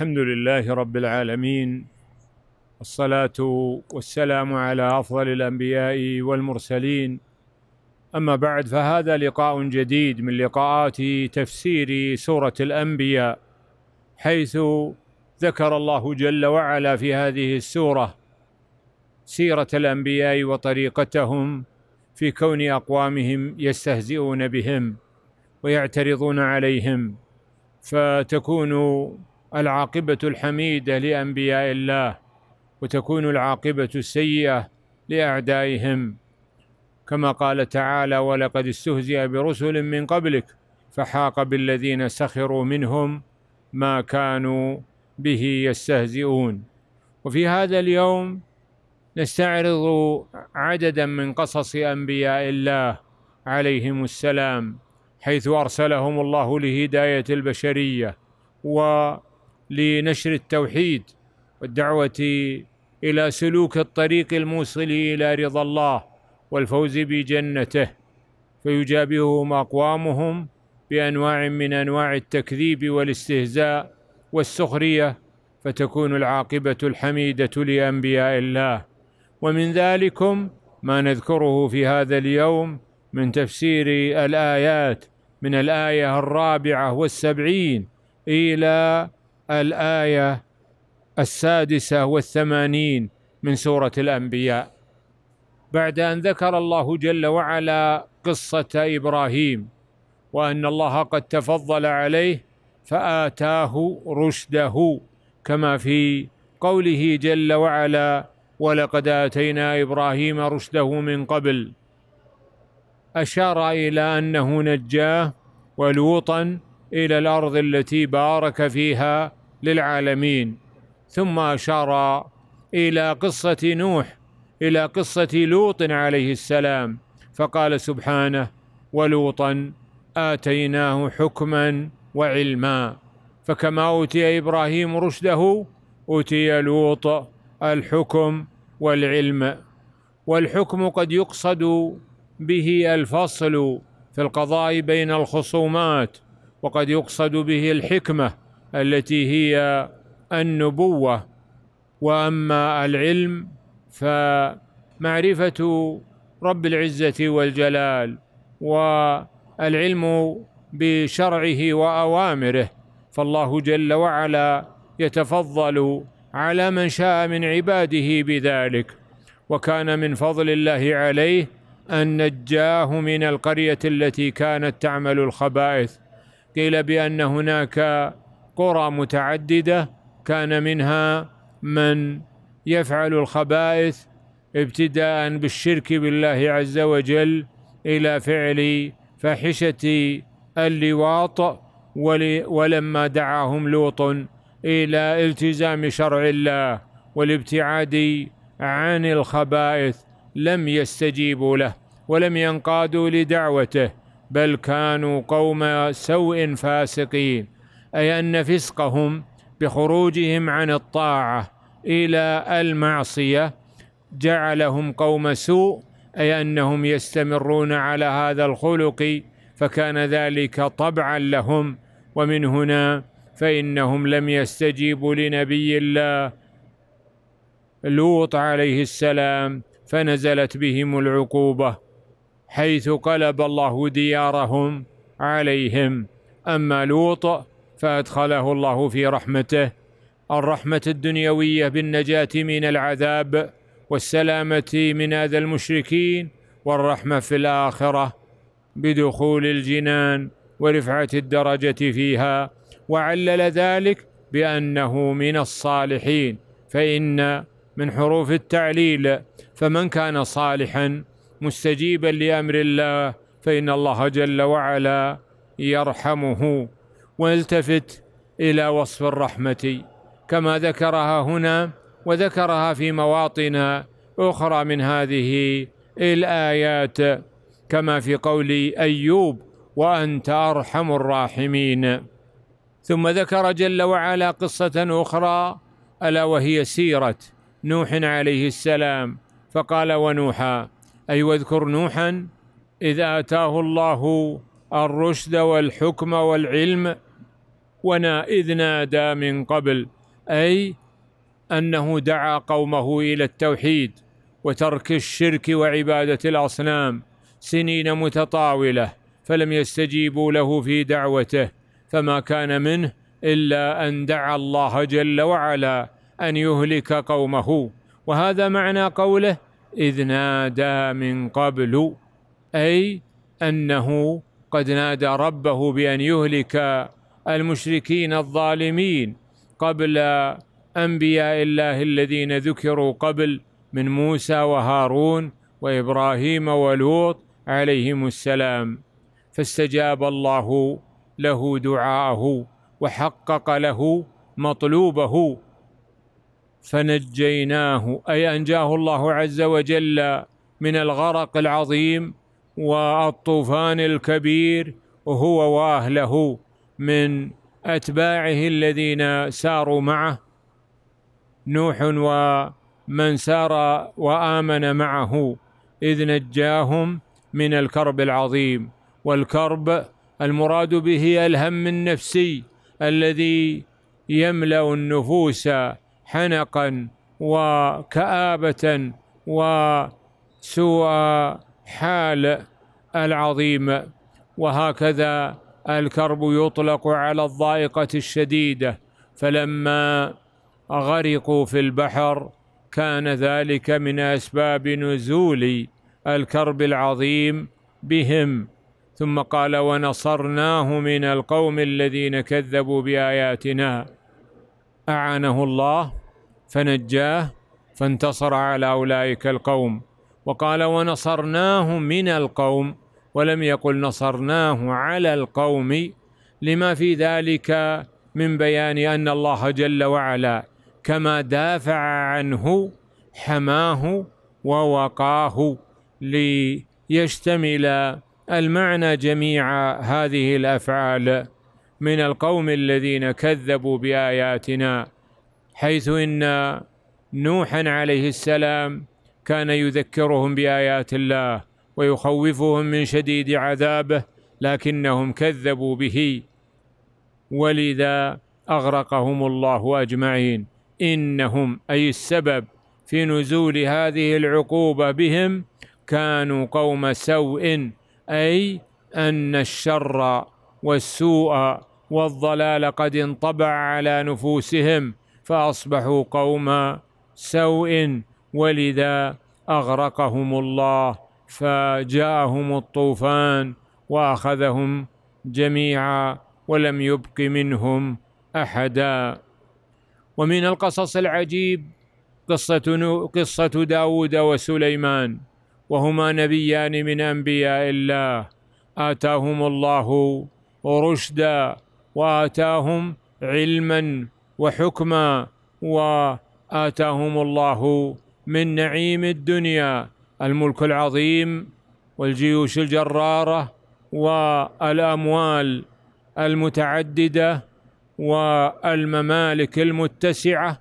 الحمد لله رب العالمين الصلاة والسلام على أفضل الأنبياء والمرسلين أما بعد فهذا لقاء جديد من لقاءات تفسير سورة الأنبياء حيث ذكر الله جل وعلا في هذه السورة سيرة الأنبياء وطريقتهم في كون أقوامهم يستهزئون بهم ويعترضون عليهم فتكون العاقبة الحميدة لأنبياء الله وتكون العاقبة السيئة لأعدائهم كما قال تعالى ولقد استهزئ برسل من قبلك فحاق بالذين سخروا منهم ما كانوا به يستهزئون وفي هذا اليوم نستعرض عددا من قصص انبياء الله عليهم السلام حيث ارسلهم الله لهدايه البشريه و لنشر التوحيد والدعوه الى سلوك الطريق الموصل الى رضا الله والفوز بجنته فيجابههم اقوامهم بانواع من انواع التكذيب والاستهزاء والسخريه فتكون العاقبه الحميده لانبياء الله ومن ذلكم ما نذكره في هذا اليوم من تفسير الايات من الايه الرابعه والسبعين الى الآية السادسة والثمانين من سورة الأنبياء بعد أن ذكر الله جل وعلا قصة إبراهيم وأن الله قد تفضل عليه فآتاه رشده كما في قوله جل وعلا ولقد آتينا إبراهيم رشده من قبل أشار إلى أنه نجاه ولوطا إلى الأرض التي بارك فيها للعالمين ثم أشار إلى قصة نوح إلى قصة لوط عليه السلام فقال سبحانه ولوطا آتيناه حكما وعلما فكما أوتي إبراهيم رشده أوتي لوط الحكم والعلم والحكم قد يقصد به الفصل في القضاء بين الخصومات وقد يقصد به الحكمه التي هي النبوه واما العلم فمعرفه رب العزه والجلال والعلم بشرعه واوامره فالله جل وعلا يتفضل على من شاء من عباده بذلك وكان من فضل الله عليه ان نجاه من القريه التي كانت تعمل الخبائث قيل بان هناك قرى متعدده كان منها من يفعل الخبائث ابتداء بالشرك بالله عز وجل الى فعل فاحشه اللواط ولما دعاهم لوط الى التزام شرع الله والابتعاد عن الخبائث لم يستجيبوا له ولم ينقادوا لدعوته بل كانوا قوم سوء فاسقين أي أن فسقهم بخروجهم عن الطاعة إلى المعصية جعلهم قوم سوء أي أنهم يستمرون على هذا الخلق فكان ذلك طبعا لهم ومن هنا فإنهم لم يستجيبوا لنبي الله لوط عليه السلام فنزلت بهم العقوبة حيث قلب الله ديارهم عليهم أما لوط فادخله الله في رحمته الرحمه الدنيويه بالنجاه من العذاب والسلامه من اذى المشركين والرحمه في الاخره بدخول الجنان ورفعه الدرجه فيها وعلل ذلك بانه من الصالحين فان من حروف التعليل فمن كان صالحا مستجيبا لامر الله فان الله جل وعلا يرحمه ونلتفت الى وصف الرحمه كما ذكرها هنا وذكرها في مواطن اخرى من هذه الايات كما في قول ايوب وانت ارحم الراحمين ثم ذكر جل وعلا قصه اخرى الا وهي سيره نوح عليه السلام فقال ونوحا اي أيوة واذكر نوحا اذ اتاه الله الرشد والحكم والعلم ونا اذ نادى من قبل اي انه دعا قومه الى التوحيد وترك الشرك وعباده الاصنام سنين متطاوله فلم يستجيبوا له في دعوته فما كان منه الا ان دعا الله جل وعلا ان يهلك قومه وهذا معنى قوله اذ نادى من قبل اي انه قد نادى ربه بان يهلك المشركين الظالمين قبل انبياء الله الذين ذكروا قبل من موسى وهارون وابراهيم ولوط عليهم السلام فاستجاب الله له دعاءه وحقق له مطلوبه فنجيناه اي انجاه الله عز وجل من الغرق العظيم والطوفان الكبير هو واهله من أتباعه الذين ساروا معه نوح ومن سار وآمن معه إذ نجاهم من الكرب العظيم والكرب المراد به الهم النفسي الذي يملا النفوس حنقا وكابه وسوء حال العظيم وهكذا الكرب يطلق على الضائقة الشديدة فلما غرقوا في البحر كان ذلك من أسباب نزول الكرب العظيم بهم ثم قال ونصرناه من القوم الذين كذبوا بآياتنا أعانه الله فنجاه فانتصر على أولئك القوم وقال ونصرناه من القوم ولم يقل نصرناه على القوم لما في ذلك من بيان أن الله جل وعلا كما دافع عنه حماه ووقاه ليشتمل المعنى جميع هذه الأفعال من القوم الذين كذبوا بآياتنا حيث إن نوحا عليه السلام كان يذكرهم بآيات الله ويخوفهم من شديد عذابه لكنهم كذبوا به ولذا اغرقهم الله اجمعين انهم اي السبب في نزول هذه العقوبه بهم كانوا قوم سوء اي ان الشر والسوء والضلال قد انطبع على نفوسهم فاصبحوا قوم سوء ولذا اغرقهم الله فجاءهم الطوفان واخذهم جميعا ولم يبق منهم احدا ومن القصص العجيب قصة قصة داود وسليمان وهما نبيان من أنبياء الله آتاهم الله رشدا وآتاهم علما وحكما وآتاهم الله من نعيم الدنيا الملك العظيم والجيوش الجراره والاموال المتعدده والممالك المتسعه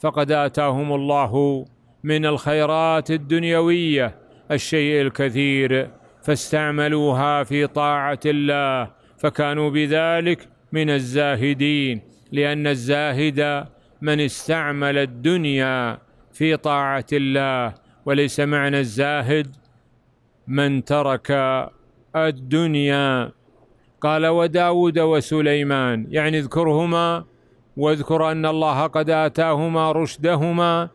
فقد اتاهم الله من الخيرات الدنيويه الشيء الكثير فاستعملوها في طاعه الله فكانوا بذلك من الزاهدين لان الزاهد من استعمل الدنيا في طاعه الله وليس معنى الزاهد من ترك الدنيا قال وداود وسليمان يعني اذكرهما واذكر أن الله قد آتاهما رشدهما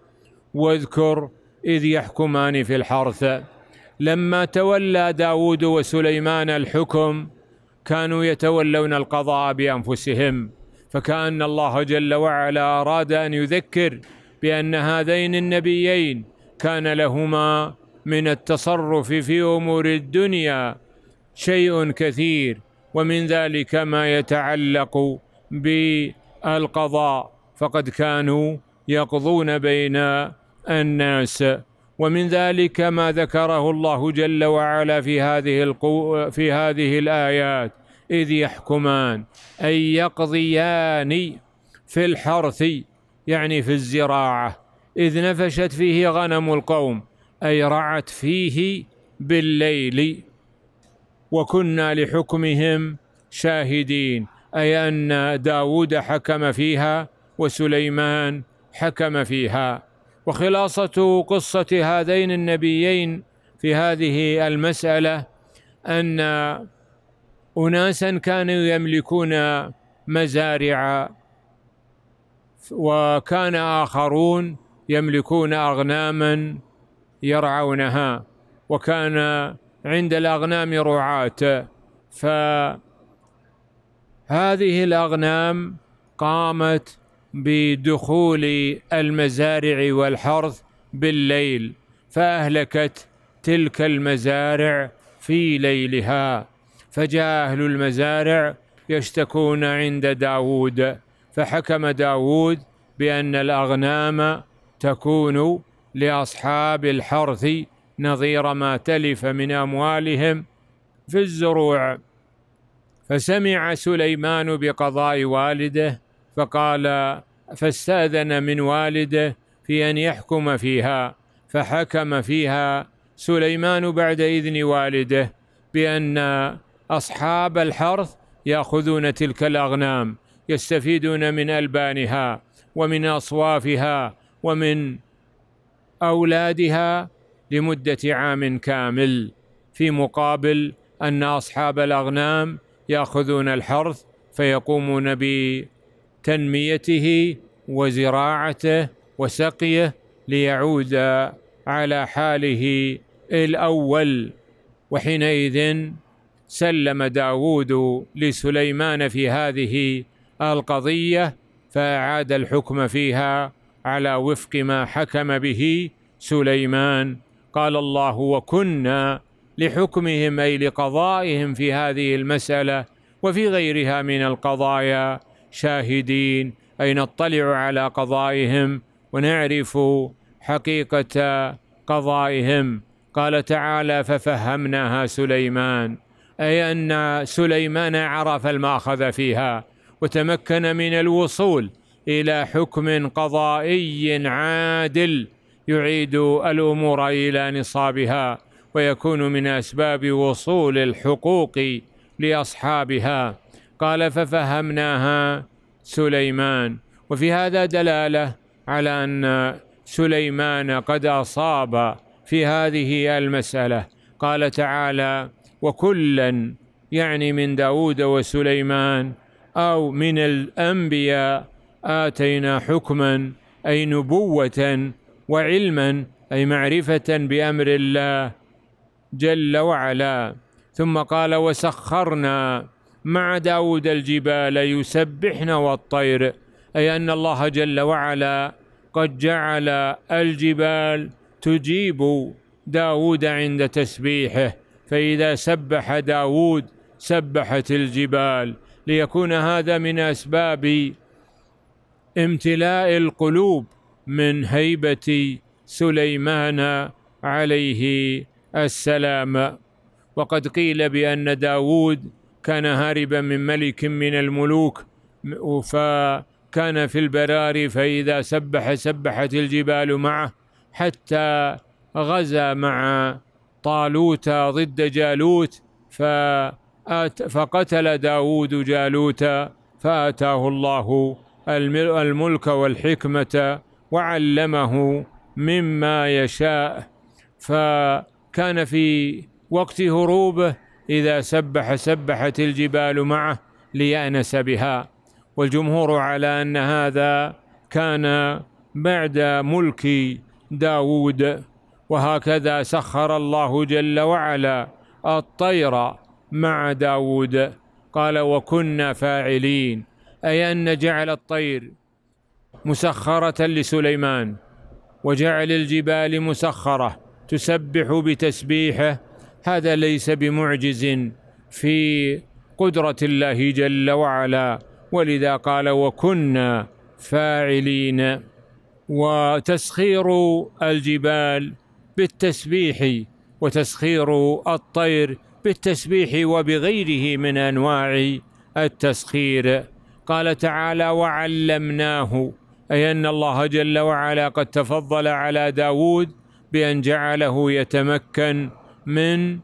واذكر إذ يحكمان في الحرث لما تولى داود وسليمان الحكم كانوا يتولون القضاء بأنفسهم فكأن الله جل وعلا أراد أن يذكر بأن هذين النبيين كان لهما من التصرف في امور الدنيا شيء كثير ومن ذلك ما يتعلق بالقضاء فقد كانوا يقضون بين الناس ومن ذلك ما ذكره الله جل وعلا في هذه القو في هذه الآيات إذ يحكمان أي يقضيان في الحرث يعني في الزراعة إذ نفشت فيه غنم القوم أي رعت فيه بالليل وكنا لحكمهم شاهدين أي أن داود حكم فيها وسليمان حكم فيها وخلاصة قصة هذين النبيين في هذه المسألة أن أناسا كانوا يملكون مزارع وكان آخرون يملكون أغناما يرعونها وكان عند الأغنام رعاة فهذه الأغنام قامت بدخول المزارع والحرث بالليل فأهلكت تلك المزارع في ليلها فجاء أهل المزارع يشتكون عند داود فحكم داود بأن الأغنام تكون لاصحاب الحرث نظير ما تلف من اموالهم في الزروع فسمع سليمان بقضاء والده فقال فاستاذن من والده في ان يحكم فيها فحكم فيها سليمان بعد اذن والده بان اصحاب الحرث ياخذون تلك الاغنام يستفيدون من البانها ومن اصوافها ومن أولادها لمدة عام كامل في مقابل أن أصحاب الأغنام يأخذون الحرث فيقومون بتنميته وزراعته وسقيه ليعود على حاله الأول وحينئذ سلم داود لسليمان في هذه القضية فأعاد الحكم فيها على وفق ما حكم به سليمان قال الله وكنا لحكمهم اي لقضائهم في هذه المساله وفي غيرها من القضايا شاهدين اي نطلع على قضائهم ونعرف حقيقه قضائهم قال تعالى ففهمناها سليمان اي ان سليمان عرف الماخذ فيها وتمكن من الوصول الى حكم قضائي عادل يعيد الامور الى نصابها ويكون من اسباب وصول الحقوق لاصحابها قال ففهمناها سليمان وفي هذا دلاله على ان سليمان قد اصاب في هذه المساله قال تعالى وكلا يعني من داود وسليمان او من الانبياء اتينا حكما اي نبوه وعلما اي معرفه بامر الله جل وعلا ثم قال وسخرنا مع داود الجبال يسبحن والطير اي ان الله جل وعلا قد جعل الجبال تجيب داود عند تسبيحه فاذا سبح داود سبحت الجبال ليكون هذا من اسباب امتلاء القلوب من هيبة سليمان عليه السلام وقد قيل بأن داود كان هاربا من ملك من الملوك فكان في البراري فإذا سبح سبحت الجبال معه حتى غزا مع طالوت ضد جالوت فقتل داود جالوت فآتاه الله الملك والحكمة وعلمه مما يشاء فكان في وقت هروبه إذا سبح سبحت الجبال معه ليأنس بها والجمهور على أن هذا كان بعد ملك داود وهكذا سخر الله جل وعلا الطير مع داود قال وكنا فاعلين أي أن جعل الطير مسخرة لسليمان وجعل الجبال مسخرة تسبح بتسبيحه هذا ليس بمعجز في قدرة الله جل وعلا ولذا قال وكنا فاعلين وتسخير الجبال بالتسبيح وتسخير الطير بالتسبيح وبغيره من انواع التسخير قال تعالى وعلمناه أي أن الله جل وعلا قد تفضل على داود بأن جعله يتمكن من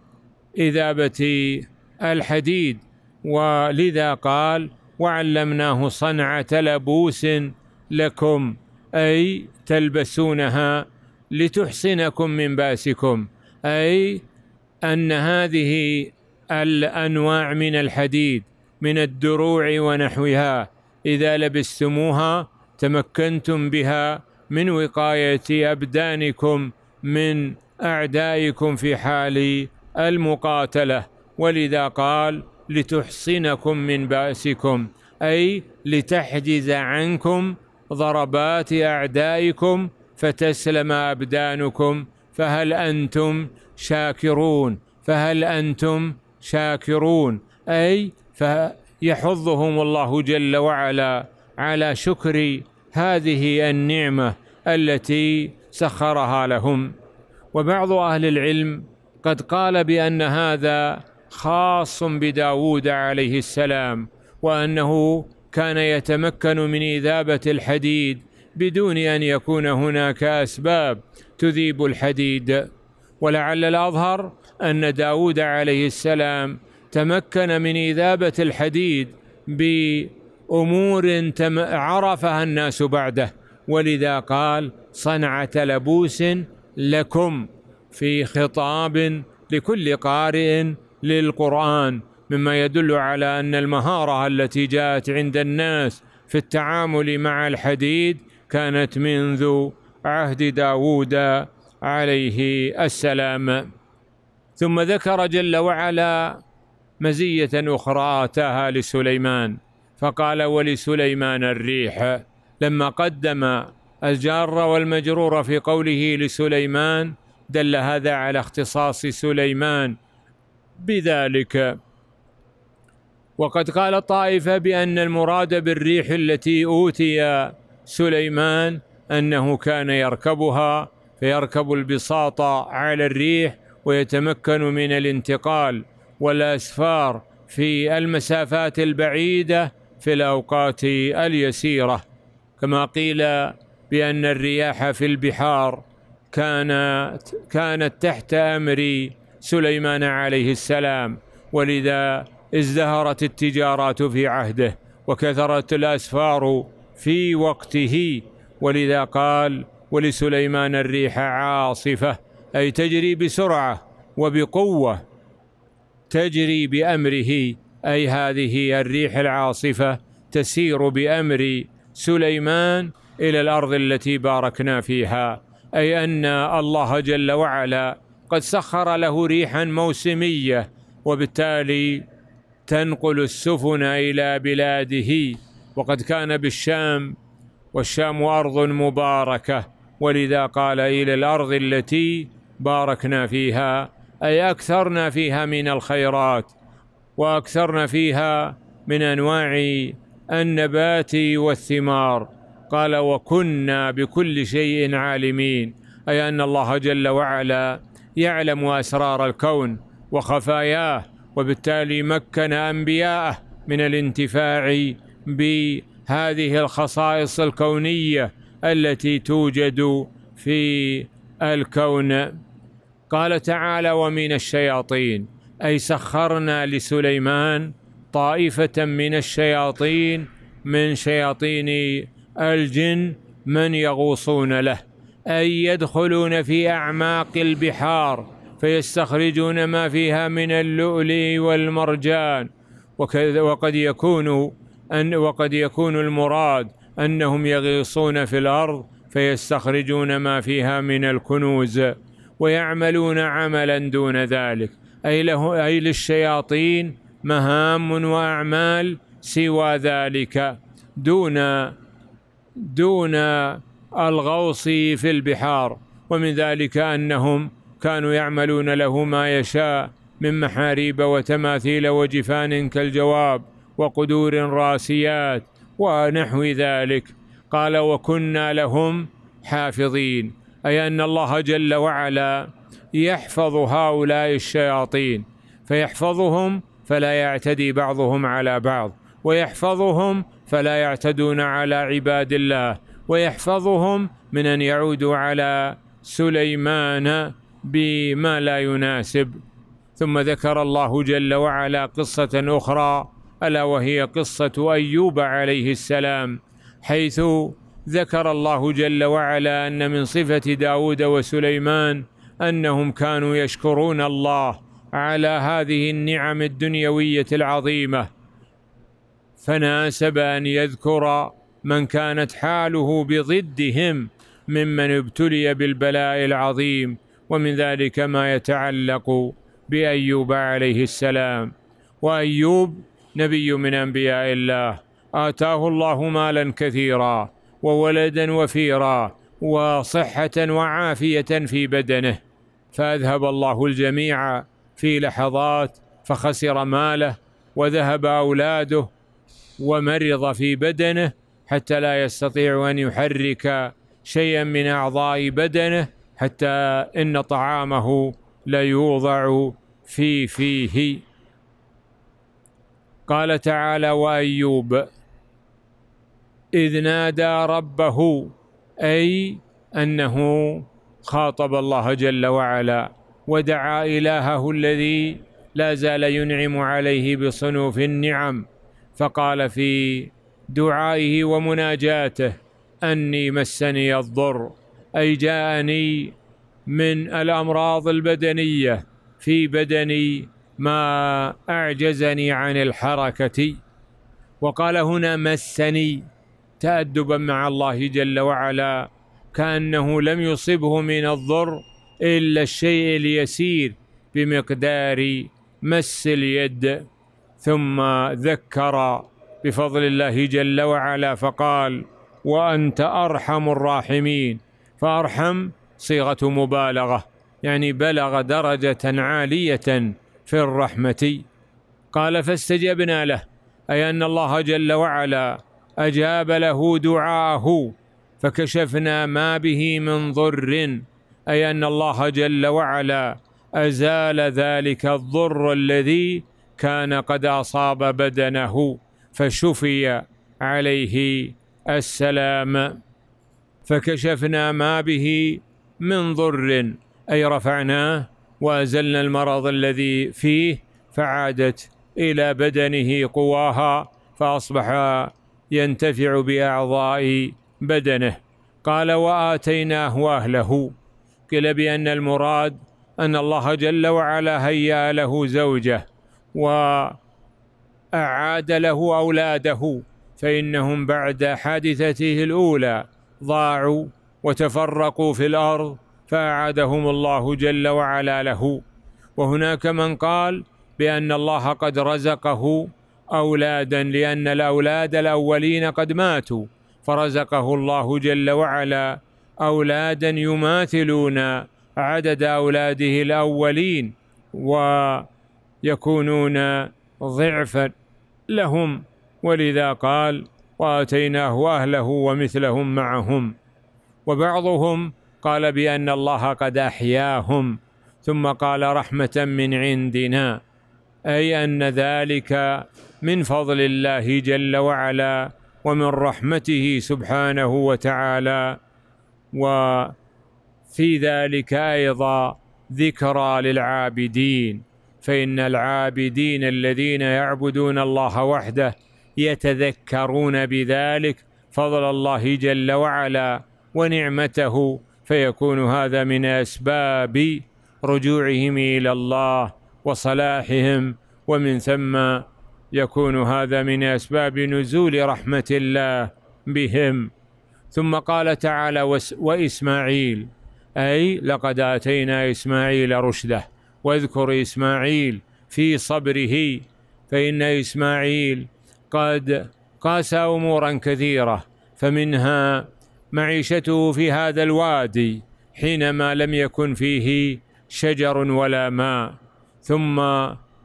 إذابة الحديد ولذا قال وعلمناه صنعة لبوس لكم أي تلبسونها لتحصنكم من بأسكم أي أن هذه الأنواع من الحديد من الدروع ونحوها اذا لبستموها تمكنتم بها من وقايه ابدانكم من اعدائكم في حال المقاتله ولذا قال لتحصنكم من باسكم اي لتحجز عنكم ضربات اعدائكم فتسلم ابدانكم فهل انتم شاكرون فهل انتم شاكرون اي فيحضهم الله جل وعلا على شكر هذه النعمه التي سخرها لهم وبعض اهل العلم قد قال بان هذا خاص بداود عليه السلام وانه كان يتمكن من اذابه الحديد بدون ان يكون هناك اسباب تذيب الحديد ولعل الاظهر ان داود عليه السلام تمكن من إذابة الحديد بأمور عرفها الناس بعده ولذا قال صنعة لبوس لكم في خطاب لكل قارئ للقرآن مما يدل على أن المهارة التي جاءت عند الناس في التعامل مع الحديد كانت منذ عهد داوود عليه السلام ثم ذكر جل وعلا مزية أخرى آتاها لسليمان فقال ولسليمان الريح لما قدم الجار والمجرور في قوله لسليمان دل هذا على اختصاص سليمان بذلك وقد قال طائفة بأن المراد بالريح التي أوتي سليمان أنه كان يركبها فيركب البساط على الريح ويتمكن من الانتقال والاسفار في المسافات البعيده في الاوقات اليسيره كما قيل بان الرياح في البحار كانت كانت تحت امر سليمان عليه السلام ولذا ازدهرت التجارات في عهده وكثرت الاسفار في وقته ولذا قال ولسليمان الريح عاصفه اي تجري بسرعه وبقوه تجري بأمره أي هذه الريح العاصفة تسير بأمر سليمان إلى الأرض التي باركنا فيها أي أن الله جل وعلا قد سخر له ريحا موسمية وبالتالي تنقل السفن إلى بلاده وقد كان بالشام والشام أرض مباركة ولذا قال إلى الأرض التي باركنا فيها أي أكثرنا فيها من الخيرات وأكثرنا فيها من أنواع النبات والثمار قال وكنا بكل شيء عالمين أي أن الله جل وعلا يعلم أسرار الكون وخفاياه وبالتالي مكن أنبياءه من الانتفاع بهذه الخصائص الكونية التي توجد في الكون قال تعالى ومن الشياطين اي سخرنا لسليمان طائفه من الشياطين من شياطين الجن من يغوصون له اي يدخلون في اعماق البحار فيستخرجون ما فيها من اللؤلؤ والمرجان وكذا وقد يكون أن وقد يكون المراد أنهم يغيصون في الأرض فيستخرجون ما فيها من الكنوز ويعملون عملا دون ذلك أي, له أي للشياطين مهام وأعمال سوى ذلك دون دون الغوص في البحار ومن ذلك أنهم كانوا يعملون له ما يشاء من محاريب وتماثيل وجفان كالجواب وقدور راسيات ونحو ذلك قال وكنا لهم حافظين أي أن الله جل وعلا يحفظ هؤلاء الشياطين فيحفظهم فلا يعتدي بعضهم على بعض ويحفظهم فلا يعتدون على عباد الله ويحفظهم من أن يعودوا على سليمان بما لا يناسب ثم ذكر الله جل وعلا قصة أخرى ألا وهي قصة أيوب عليه السلام حيث ذكر الله جل وعلا أن من صفة داود وسليمان أنهم كانوا يشكرون الله على هذه النعم الدنيوية العظيمة فناسب أن يذكر من كانت حاله بضدهم ممن ابتلي بالبلاء العظيم ومن ذلك ما يتعلق بأيوب عليه السلام وأيوب نبي من أنبياء الله آتاه الله مالا كثيرا وولدا وفيرا وصحة وعافية في بدنه فأذهب الله الجميع في لحظات فخسر ماله وذهب أولاده ومرض في بدنه حتى لا يستطيع أن يحرك شيئا من أعضاء بدنه حتى إن طعامه ليوضع في فيه قال تعالى وأيوب إذ نادى ربه أي أنه خاطب الله جل وعلا ودعا إلهه الذي لا زال ينعم عليه بصنوف النعم فقال في دعائه ومناجاته أني مسني الضر أي جاءني من الأمراض البدنية في بدني ما أعجزني عن الحركة وقال هنا مسني تأدبا مع الله جل وعلا كأنه لم يصبه من الضر إلا الشيء اليسير بمقدار مس اليد ثم ذكر بفضل الله جل وعلا فقال وأنت أرحم الراحمين فأرحم صيغة مبالغة يعني بلغ درجة عالية في الرحمة قال فاستجبنا له أي أن الله جل وعلا أجاب له دعاه فكشفنا ما به من ضر أي أن الله جل وعلا أزال ذلك الضر الذي كان قد أصاب بدنه فشفي عليه السلام فكشفنا ما به من ضر أي رفعناه وأزلنا المرض الذي فيه فعادت إلى بدنه قواها فأصبح ينتفع باعضاء بدنه قال واتيناه واهله قيل بان المراد ان الله جل وعلا هيا له زوجه واعاد له اولاده فانهم بعد حادثته الاولى ضاعوا وتفرقوا في الارض فاعادهم الله جل وعلا له وهناك من قال بان الله قد رزقه أولادا لأن الأولاد الأولين قد ماتوا فرزقه الله جل وعلا أولادا يماثلون عدد أولاده الأولين ويكونون ضعفا لهم ولذا قال واتيناه اهله ومثلهم معهم وبعضهم قال بان الله قد احياهم ثم قال رحمه من عندنا اي ان ذلك من فضل الله جل وعلا ومن رحمته سبحانه وتعالى وفي ذلك ايضا ذكرى للعابدين فان العابدين الذين يعبدون الله وحده يتذكرون بذلك فضل الله جل وعلا ونعمته فيكون هذا من اسباب رجوعهم الى الله وصلاحهم ومن ثم يكون هذا من أسباب نزول رحمة الله بهم ثم قال تعالى وإسماعيل أي لقد آتينا إسماعيل رشده واذكر إسماعيل في صبره فإن إسماعيل قد قاس أمورا كثيرة فمنها معيشته في هذا الوادي حينما لم يكن فيه شجر ولا ماء ثم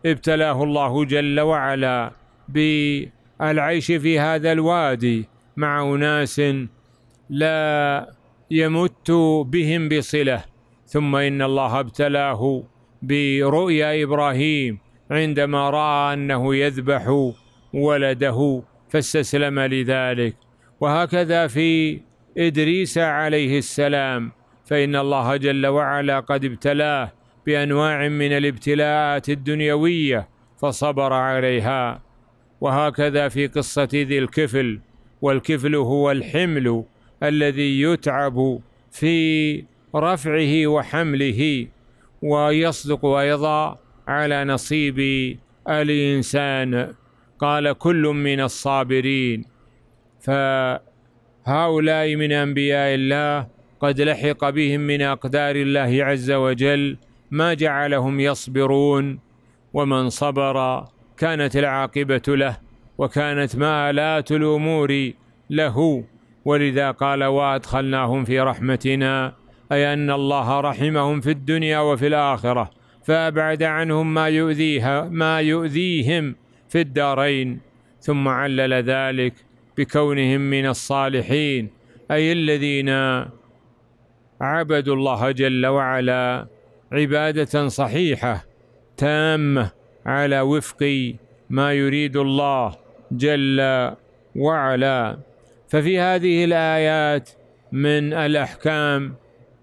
ابتلاه الله جل وعلا بالعيش في هذا الوادي مع أناس لا يمت بهم بصلة ثم إن الله ابتلاه برؤيا إبراهيم عندما رأى أنه يذبح ولده فاستسلم لذلك وهكذا في إدريس عليه السلام فإن الله جل وعلا قد ابتلاه بانواع من الابتلاءات الدنيويه فصبر عليها وهكذا في قصه ذي الكفل والكفل هو الحمل الذي يتعب في رفعه وحمله ويصدق ايضا على نصيب الانسان قال كل من الصابرين فهؤلاء من انبياء الله قد لحق بهم من اقدار الله عز وجل ما جعلهم يصبرون ومن صبر كانت العاقبة له وكانت مآلات الأمور له ولذا قال وأدخلناهم في رحمتنا أي أن الله رحمهم في الدنيا وفي الآخرة فأبعد عنهم ما يؤذيها ما يؤذيهم في الدارين ثم علل ذلك بكونهم من الصالحين أي الذين عبدوا الله جل وعلا عباده صحيحه تامه على وفق ما يريد الله جل وعلا ففي هذه الايات من الاحكام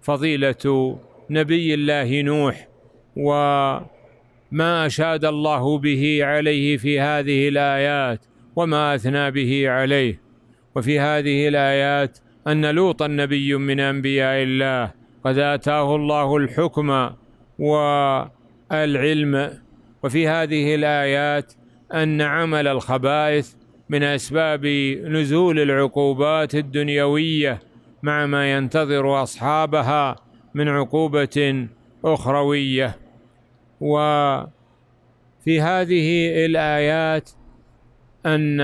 فضيله نبي الله نوح وما اشاد الله به عليه في هذه الايات وما اثنى به عليه وفي هذه الايات ان لوطا نبي من انبياء الله قد اتاه الله الحكم والعلم وفي هذه الآيات أن عمل الخبائث من أسباب نزول العقوبات الدنيوية مع ما ينتظر أصحابها من عقوبة أخروية وفي هذه الآيات أن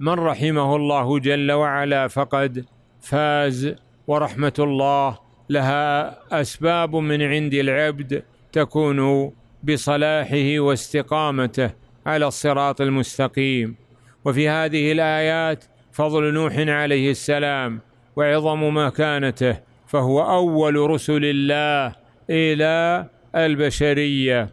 من رحمه الله جل وعلا فقد فاز ورحمة الله لها اسباب من عند العبد تكون بصلاحه واستقامته على الصراط المستقيم وفي هذه الايات فضل نوح عليه السلام وعظم مكانته فهو اول رسل الله الى البشريه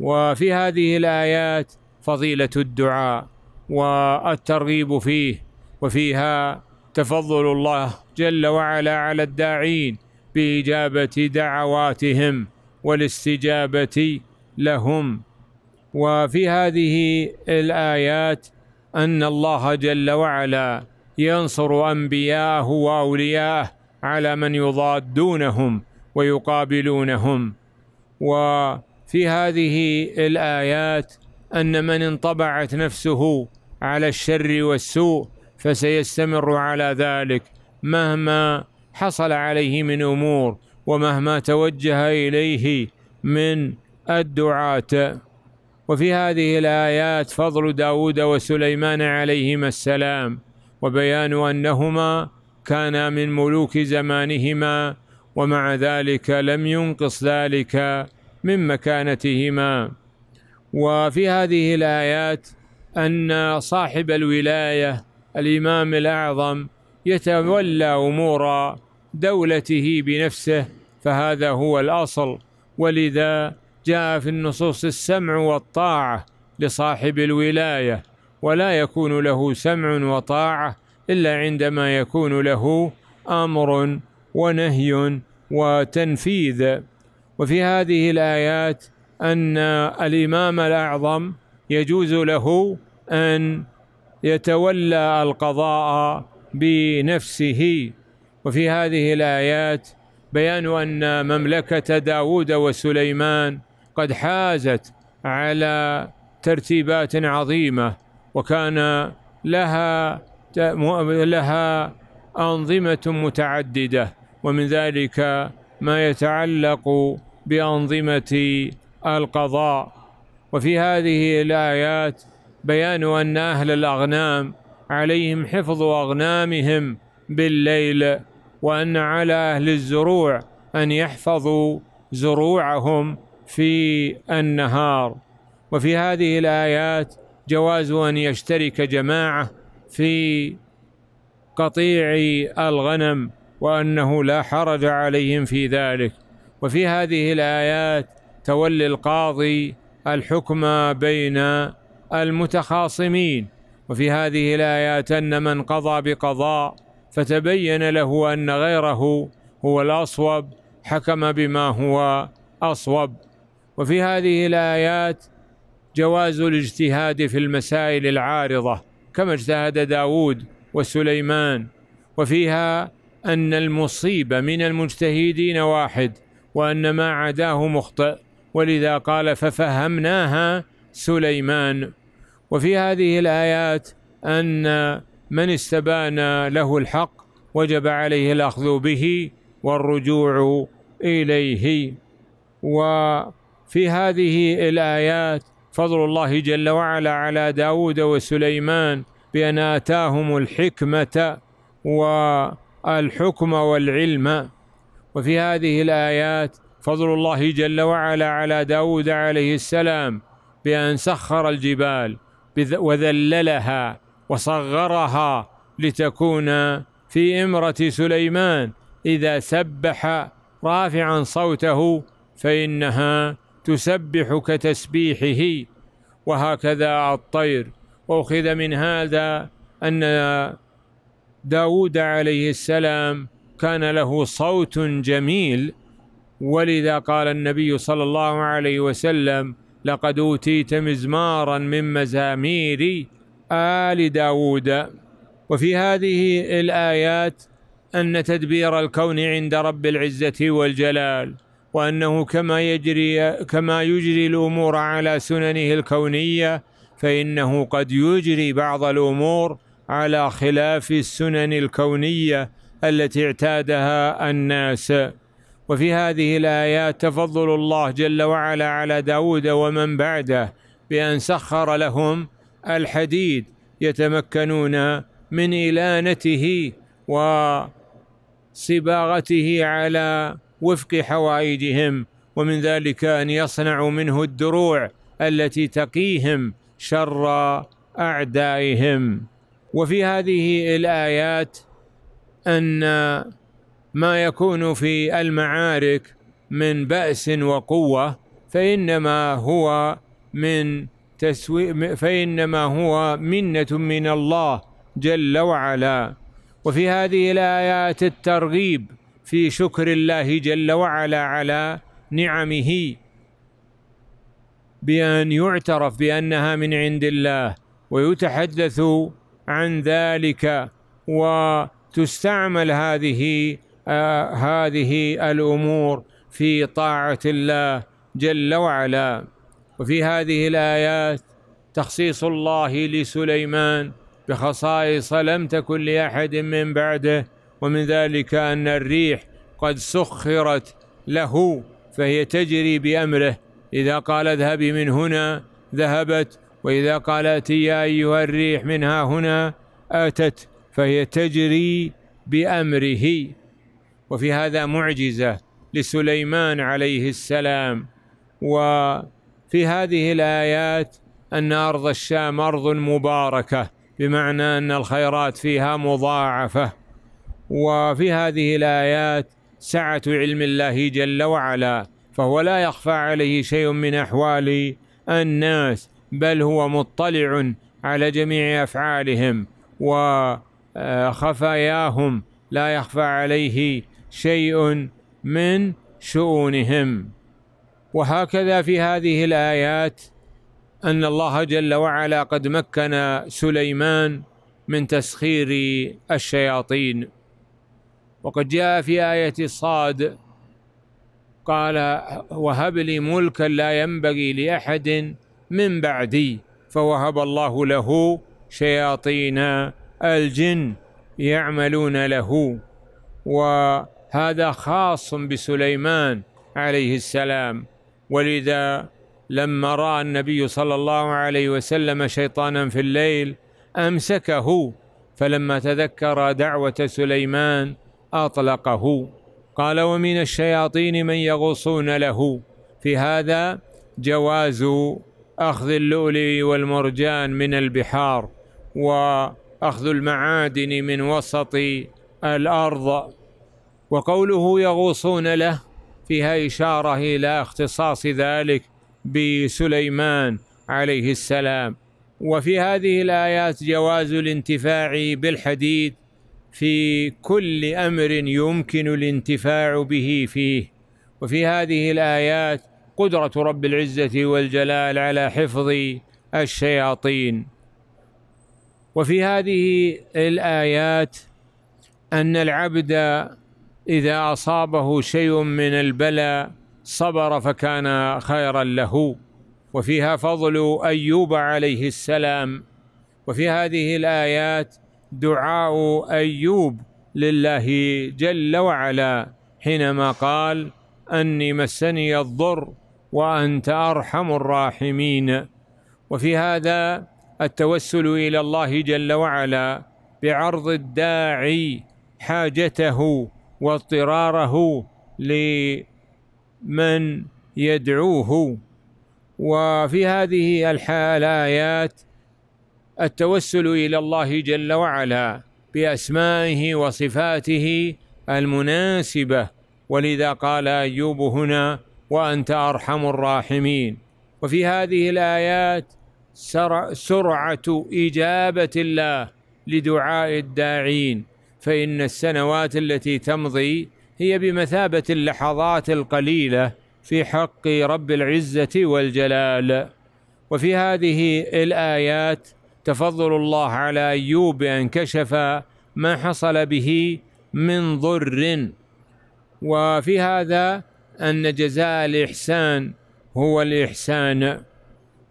وفي هذه الايات فضيله الدعاء والترغيب فيه وفيها تفضل الله جل وعلا على الداعين باجابه دعواتهم والاستجابه لهم وفي هذه الايات ان الله جل وعلا ينصر انبياءه واولياءه على من يضادونهم ويقابلونهم وفي هذه الايات ان من انطبعت نفسه على الشر والسوء فسيستمر على ذلك مهما حصل عليه من امور ومهما توجه اليه من الدعاه وفي هذه الايات فضل داود وسليمان عليهما السلام وبيان انهما كانا من ملوك زمانهما ومع ذلك لم ينقص ذلك من مكانتهما وفي هذه الايات ان صاحب الولايه الامام الاعظم يتولى امور دولته بنفسه فهذا هو الاصل ولذا جاء في النصوص السمع والطاعه لصاحب الولايه ولا يكون له سمع وطاعه الا عندما يكون له امر ونهي وتنفيذ وفي هذه الايات ان الامام الاعظم يجوز له ان يتولى القضاء بنفسه وفي هذه الآيات بيان أن مملكة داود وسليمان قد حازت على ترتيبات عظيمة وكان لها لها أنظمة متعددة ومن ذلك ما يتعلق بأنظمة القضاء وفي هذه الآيات بيان أن أهل الأغنام عليهم حفظ أغنامهم بالليل وأن على أهل الزروع أن يحفظوا زروعهم في النهار وفي هذه الآيات جواز أن يشترك جماعة في قطيع الغنم وأنه لا حرج عليهم في ذلك وفي هذه الآيات تولي القاضي الحكم بين المتخاصمين وفي هذه الآيات أن من قضى بقضاء فتبين له أن غيره هو الأصوب حكم بما هو أصوب وفي هذه الآيات جواز الاجتهاد في المسائل العارضة كما اجتهد داود وسليمان وفيها أن المصيب من المجتهدين واحد وأن ما عداه مخطئ ولذا قال ففهمناها سليمان وفي هذه الآيات أن من استبان له الحق وجب عليه الأخذ به والرجوع إليه وفي هذه الآيات فضل الله جل وعلا على داود وسليمان بأن آتاهم الحكمة والحكم والعلم وفي هذه الآيات فضل الله جل وعلا على داود عليه السلام بأن سخر الجبال وذللها وصغرها لتكون في إمرة سليمان إذا سبح رافعا صوته فإنها تسبح كتسبيحه وهكذا الطير وأخذ من هذا أن داود عليه السلام كان له صوت جميل ولذا قال النبي صلى الله عليه وسلم لقد أوتيت مزمارا من مزاميري آل داود وفي هذه الآيات أن تدبير الكون عند رب العزة والجلال وأنه كما يجري كما يجري الأمور على سننه الكونية فإنه قد يجري بعض الأمور على خلاف السنن الكونية التي اعتادها الناس وفي هذه الآيات تفضل الله جل وعلا على داود ومن بعده بأن سخر لهم الحديد يتمكنون من إلانته وصباغته على وفق حوائجهم ومن ذلك أن يصنعوا منه الدروع التي تقيهم شر أعدائهم وفي هذه الآيات أن ما يكون في المعارك من بأس وقوة فإنما هو من فإنما هو منة من الله جل وعلا وفي هذه الآيات الترغيب في شكر الله جل وعلا على نعمه بأن يعترف بأنها من عند الله ويتحدث عن ذلك وتستعمل هذه آه هذه الأمور في طاعة الله جل وعلا وفي هذه الايات تخصيص الله لسليمان بخصائص لم تكن لاحد من بعده ومن ذلك ان الريح قد سخرت له فهي تجري بامره اذا قال اذهبي من هنا ذهبت واذا قال أتي يا ايها الريح منها هنا اتت فهي تجري بامره وفي هذا معجزه لسليمان عليه السلام و في هذه الايات ان ارض الشام ارض مباركه بمعنى ان الخيرات فيها مضاعفه وفي هذه الايات سعه علم الله جل وعلا فهو لا يخفى عليه شيء من احوال الناس بل هو مطلع على جميع افعالهم وخفاياهم لا يخفى عليه شيء من شؤونهم وهكذا في هذه الايات ان الله جل وعلا قد مكن سليمان من تسخير الشياطين وقد جاء في ايه صاد قال وهب لي ملكا لا ينبغي لاحد من بعدي فوهب الله له شياطين الجن يعملون له وهذا خاص بسليمان عليه السلام ولذا لما راى النبي صلى الله عليه وسلم شيطانا في الليل امسكه فلما تذكر دعوه سليمان اطلقه قال ومن الشياطين من يغوصون له في هذا جواز اخذ اللؤلؤ والمرجان من البحار واخذ المعادن من وسط الارض وقوله يغوصون له فيها إشارة إلى اختصاص ذلك بسليمان عليه السلام وفي هذه الآيات جواز الانتفاع بالحديد في كل أمر يمكن الانتفاع به فيه وفي هذه الآيات قدرة رب العزة والجلال على حفظ الشياطين وفي هذه الآيات أن العبد إذا أصابه شيء من البلاء صبر فكان خيرا له وفيها فضل أيوب عليه السلام وفي هذه الآيات دعاء أيوب لله جل وعلا حينما قال أني مسني الضر وأنت أرحم الراحمين وفي هذا التوسل إلى الله جل وعلا بعرض الداعي حاجته واضطراره لمن يدعوه وفي هذه الحالايات التوسل الى الله جل وعلا باسمائه وصفاته المناسبه ولذا قال ايوب هنا وانت ارحم الراحمين وفي هذه الايات سرعه اجابه الله لدعاء الداعين فإن السنوات التي تمضي هي بمثابة اللحظات القليلة في حق رب العزة والجلال وفي هذه الآيات تفضل الله على أيوب بأن كشف ما حصل به من ضر وفي هذا أن جزاء الإحسان هو الإحسان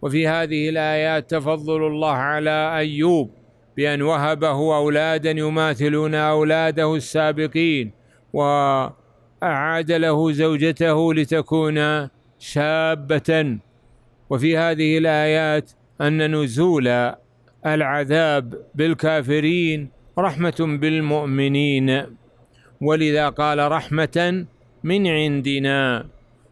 وفي هذه الآيات تفضل الله على أيوب بأن وهبه أولادا يماثلون أولاده السابقين وأعاد له زوجته لتكون شابة وفي هذه الآيات أن نزول العذاب بالكافرين رحمة بالمؤمنين ولذا قال رحمة من عندنا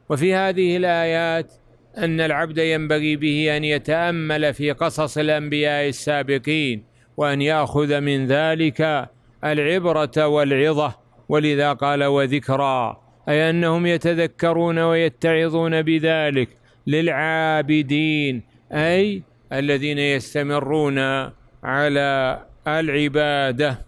وفي هذه الآيات أن العبد ينبغي به أن يتأمل في قصص الأنبياء السابقين وأن يأخذ من ذلك العبرة والعظة ولذا قال وذكرى أي أنهم يتذكرون ويتعظون بذلك للعابدين أي الذين يستمرون على العبادة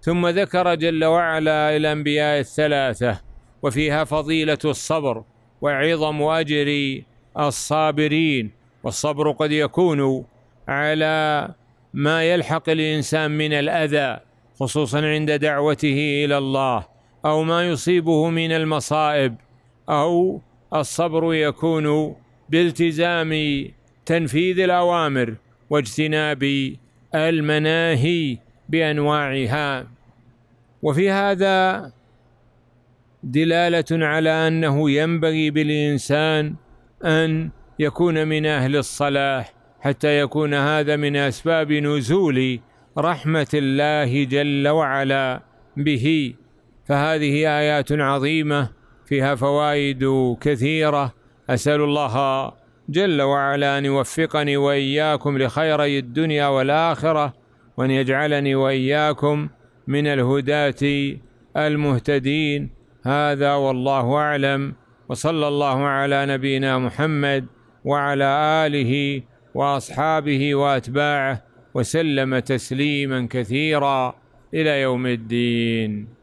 ثم ذكر جل وعلا الأنبياء الثلاثة وفيها فضيلة الصبر وعظم أجر الصابرين والصبر قد يكون على ما يلحق الانسان من الاذى خصوصا عند دعوته الى الله او ما يصيبه من المصائب او الصبر يكون بالتزام تنفيذ الاوامر واجتناب المناهي بانواعها وفي هذا دلاله على انه ينبغي بالانسان ان يكون من اهل الصلاح حتى يكون هذا من اسباب نزول رحمه الله جل وعلا به فهذه ايات عظيمه فيها فوائد كثيره اسال الله جل وعلا ان يوفقني واياكم لخيري الدنيا والاخره وان يجعلني واياكم من الهداه المهتدين هذا والله اعلم وصلى الله على نبينا محمد وعلى اله واصحابه واتباعه وسلم تسليما كثيرا الى يوم الدين